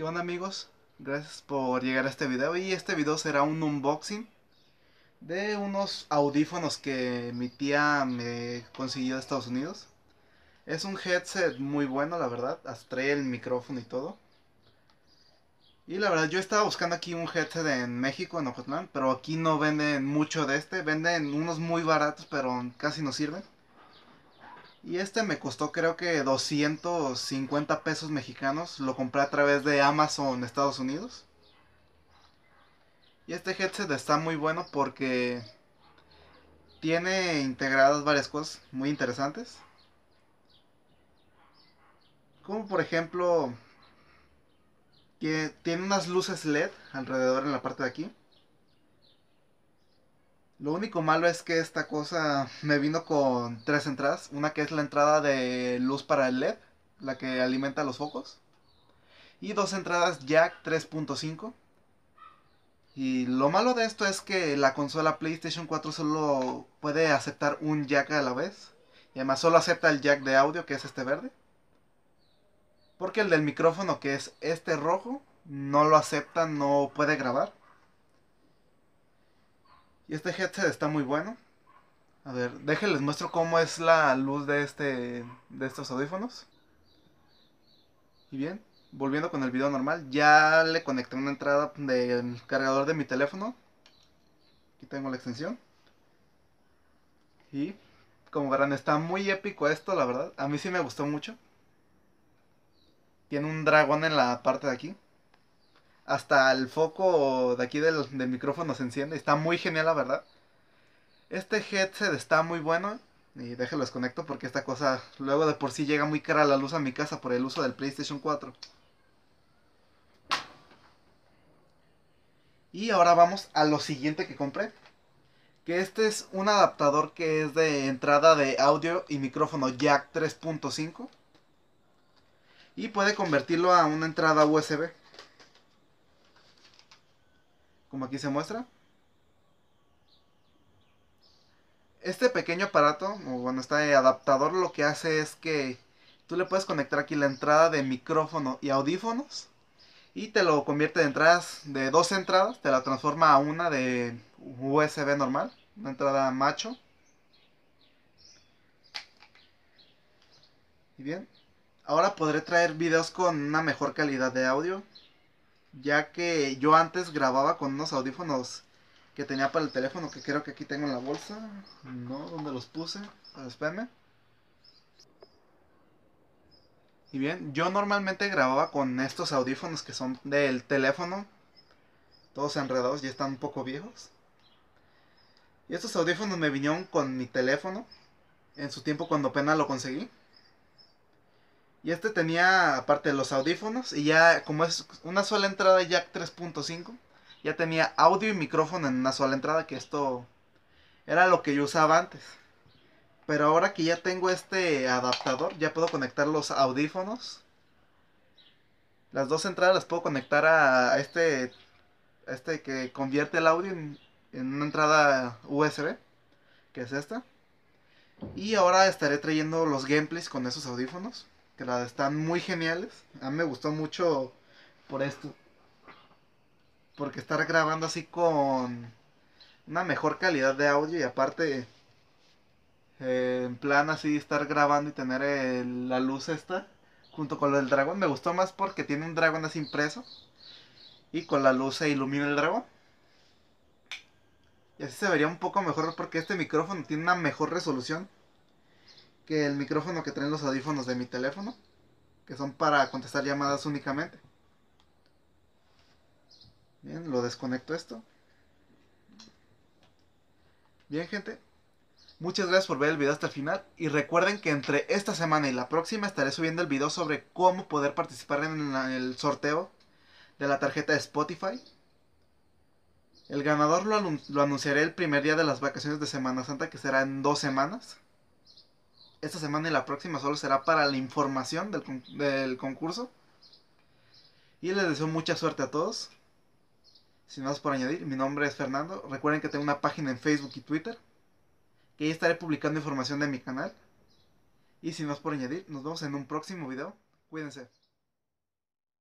¿Qué onda amigos? Gracias por llegar a este video y este video será un unboxing de unos audífonos que mi tía me consiguió de Estados Unidos. Es un headset muy bueno, la verdad. trae el micrófono y todo. Y la verdad, yo estaba buscando aquí un headset en México, en Ocotlán, pero aquí no venden mucho de este. Venden unos muy baratos, pero casi no sirven. Y este me costó creo que 250 pesos mexicanos. Lo compré a través de Amazon Estados Unidos. Y este headset está muy bueno porque tiene integradas varias cosas muy interesantes. Como por ejemplo, que tiene unas luces LED alrededor en la parte de aquí. Lo único malo es que esta cosa me vino con tres entradas. Una que es la entrada de luz para el LED, la que alimenta los focos. Y dos entradas jack 3.5. Y lo malo de esto es que la consola PlayStation 4 solo puede aceptar un jack a la vez. Y además solo acepta el jack de audio, que es este verde. Porque el del micrófono, que es este rojo, no lo acepta, no puede grabar. Y este headset está muy bueno. A ver, déjenles muestro cómo es la luz de este de estos audífonos. Y bien, volviendo con el video normal, ya le conecté una entrada del cargador de mi teléfono. Aquí tengo la extensión. Y como verán, está muy épico esto, la verdad. A mí sí me gustó mucho. Tiene un dragón en la parte de aquí hasta el foco de aquí del, micrófono se enciende. Está muy genial, la verdad. Este headset está muy bueno. Y déjelo desconecto porque esta cosa luego de por sí llega muy cara la luz a mi casa por el uso del PlayStation 4. Y ahora vamos a lo siguiente que compré. Que este es un adaptador que es de entrada de audio y micrófono jack 3.5. Y puede convertirlo a una entrada USB como aquí se muestra. Este pequeño aparato, o bueno, este adaptador lo que hace es que tú le puedes conectar aquí la entrada de micrófono y audífonos y te lo convierte de entradas, de dos entradas, te la transforma a una de USB normal, una entrada macho. Y bien, ahora podré traer videos con una mejor calidad de audio, ya que yo antes grababa con unos audífonos que tenía para el teléfono, que creo que aquí tengo en la bolsa, ¿no? Donde los puse, Espérame Y bien, yo normalmente grababa con estos audífonos que son del teléfono, todos enredados, y están un poco viejos. Y estos audífonos me vinieron con mi teléfono, en su tiempo cuando apenas lo conseguí. Y este tenía, aparte los audífonos, y ya como es una sola entrada jack 3.5, ya tenía audio y micrófono en una sola entrada, que esto era lo que yo usaba antes. Pero ahora que ya tengo este adaptador, ya puedo conectar los audífonos. Las dos entradas las puedo conectar a, este, este que convierte el audio en una entrada USB, que es esta. Y ahora estaré trayendo los gameplays con esos audífonos que están muy geniales. A mí me gustó mucho por esto. Porque estar grabando así con una mejor calidad de audio y aparte eh, en plan así estar grabando y tener eh, la luz esta junto con la del dragón. Me gustó más porque tiene un dragón así impreso y con la luz se ilumina el dragón. Y así se vería un poco mejor porque este micrófono tiene una mejor resolución que el micrófono que traen los audífonos de mi teléfono, que son para contestar llamadas únicamente. Bien, lo desconecto esto. Bien, gente. Muchas gracias por ver el video hasta el final y recuerden que entre esta semana y la próxima estaré subiendo el video sobre cómo poder participar en el sorteo de la tarjeta de Spotify. El ganador lo, lo anunciaré el primer día de las vacaciones de Semana Santa que será en dos semanas esta semana y la próxima solo será para la información del, concurso. Y les deseo mucha suerte a todos. no más por añadir, mi nombre es Fernando. Recuerden que tengo una página en Facebook y Twitter. Que ahí estaré publicando información de mi canal. Y sin más por añadir, nos vemos en un próximo video. Cuídense.